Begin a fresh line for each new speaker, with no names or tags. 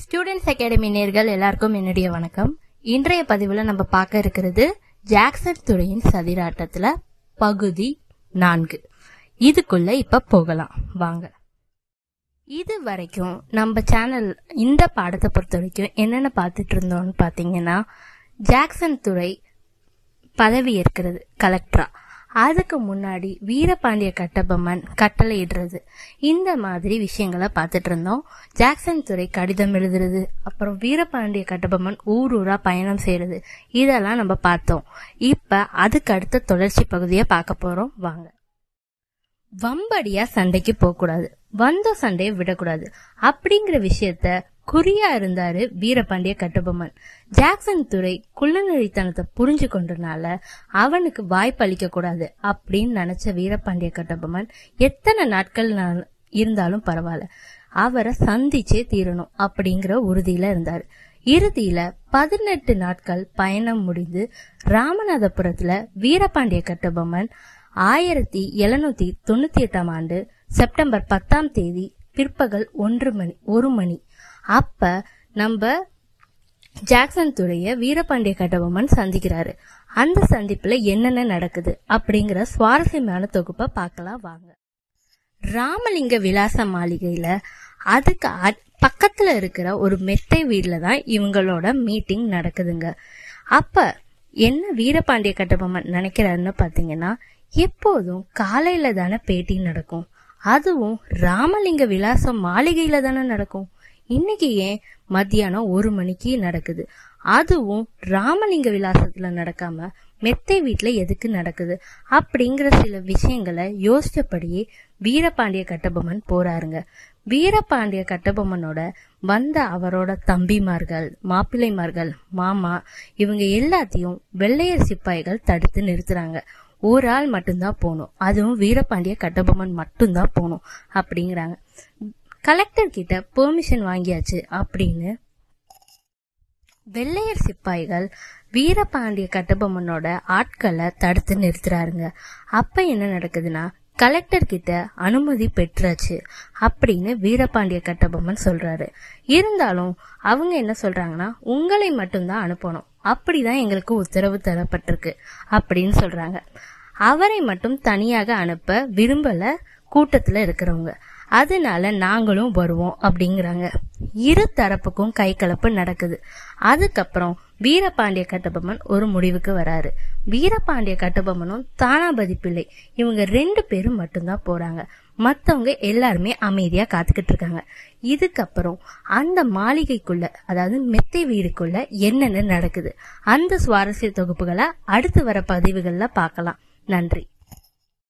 students academy நேர்கள் எல்லாருக்கும் என்னுடைய வணக்கம் இன்றைய பதிவில் நம்ம பார்க்க இருக்கிறது ஜாக்சன் துறையின் சதிராட்டத்தில் பகுதி நான்கு இதுக்குள்ள இப்ப போகலாம் வாங்க இது வரைக்கும் நம்ம சேனல் இந்த பாடத்தை பொறுத்த வரைக்கும் என்னென்ன பார்த்துட்டு இருந்தோம்னு பார்த்தீங்கன்னா ஜாக்சன் துறை பதவி ஏற்கிறது கலெக்டரா அதுக்கு முன்னாடி வீரபாண்டிய கட்டபொம்மன் கட்டளையிடுறது இந்த மாதிரி விஷயங்களை பார்த்துட்டு இருந்தோம் ஜாக்சன் துறை கடிதம் எழுதுறது அப்புறம் வீரபாண்டிய கட்டபொம்மன் ஊர் ஊரா பயணம் செய்யறது இதெல்லாம் நம்ம பார்த்தோம் இப்ப அதுக்கு அடுத்த தொடர்ச்சி பகுதியை பார்க்க போறோம் வாங்க வம்படியா சண்டைக்கு போகக்கூடாது வந்த சண்டையை விடக்கூடாது அப்படிங்கிற விஷயத்த குறியா இருந்தாரு வீரபாண்டிய கட்டபொம்மன் ஜாக்சன் துறை குள்ளநழித்தனத்தை புரிஞ்சு கொண்டனால அவனுக்கு வாய்ப்பு அளிக்க கூடாது அப்படின்னு நினைச்ச வீரபாண்டிய கட்டபொம்மன் எத்தனை நாட்கள் இருந்தாலும் பரவாயில்ல அவரை சந்திச்சே தீரணும் அப்படிங்கிற உறுதியில இருந்தாரு இறுதியில பதினெட்டு நாட்கள் பயணம் முடிந்து ராமநாதபுரத்துல வீரபாண்டிய கட்டபொம்மன் ஆயிரத்தி எழுநூத்தி தொண்ணூத்தி எட்டாம் ஆண்டு செப்டம்பர் பத்தாம் தேதி பிற்பகல் ஒன்று மணி ஒரு மணி அப்ப நம்ம ஜாக்சன் துடைய வீரபாண்டிய கட்டபொம்மன் சந்திக்கிறாரு அந்த சந்திப்புல என்னென்ன நடக்குது அப்படிங்கிற சுவாரஸ்யமான தொகுப்பை பார்க்கலாம் வாங்க ராமலிங்க விலாச மாளிகையில அதுக்கு பக்கத்துல இருக்கிற ஒரு மெத்தை வீட்டில் தான் இவங்களோட மீட்டிங் நடக்குதுங்க அப்ப என்ன வீரபாண்டிய கட்டபொம்மன் நினைக்கிறாருன்னு பாத்தீங்கன்னா எப்போதும் காலையில தானே பேட்டி நடக்கும் அதுவும் ராமலிங்க விலாசம் மாளிகையில தானே நடக்கும் இன்னைக்கு ஏன் மத்தியானம் ஒரு மணிக்கு நடக்குது அதுவும் ராமலிங்க விலாசத்துல நடக்காம மெத்தை வீட்டுல எதுக்கு நடக்குது அப்படிங்கிற சில விஷயங்களை யோசிச்சபடியே வீரபாண்டிய கட்டபொம்மன் போறாருங்க வீரபாண்டிய கட்டபொம்மனோட வந்த அவரோட தம்பிமார்கள் மாப்பிள்ளைமார்கள் மாமா இவங்க எல்லாத்தையும் வெள்ளையர் சிப்பாய்கள் தடுத்து நிறுத்துறாங்க ஒரு ஆள் மட்டும்தான் போகணும் அதுவும் வீரபாண்டிய கட்டபொம்மன் மட்டும்தான் போகணும் அப்படிங்கிறாங்க கலெக்டர் கிட்ட பெர்மிஷன் வாங்கியாச்சு அப்படின்னு வெள்ளையர் சிப்பாய்கள் வீரபாண்டிய கட்டபொம்மனோட ஆட்களை தடுத்து நிறுத்துறாருங்க அப்ப என்ன நடக்குதுன்னா கலெக்டர் கிட்ட அனுமதி பெற்றாச்சு அப்படின்னு வீரபாண்டிய கட்டபொம்மன் சொல்றாரு இருந்தாலும் அவங்க என்ன சொல்றாங்கன்னா உங்களை மட்டும்தான் அனுப்பணும் அப்படிதான் எங்களுக்கு உத்தரவு தரப்பட்டிருக்கு அப்படின்னு சொல்றாங்க அவரை மட்டும் தனியாக அனுப்ப விரும்பல கூட்டத்துல இருக்கிறவங்க அதனால நாங்களும் வருவோம் அப்படிங்கிறாங்க இரு தரப்புக்கும் கை கலப்பு நடக்குது அதுக்கப்புறம் வீரபாண்டிய கட்டபொம்மன் ஒரு முடிவுக்கு வராரு வீரபாண்டிய கட்டபொம்மனும் தானாபதி பிள்ளை இவங்க ரெண்டு பேரும் மட்டும்தான் போறாங்க மற்றவங்க எல்லாருமே அமைதியாக காத்துக்கிட்டு இருக்காங்க இதுக்கப்புறம் அந்த மாளிகைக்குள்ள அதாவது மெத்தை வீடுக்குள்ள என்னென்ன நடக்குது அந்த சுவாரஸ்ய தொகுப்புகளை அடுத்து வர பதிவுகளில் பார்க்கலாம் நன்றி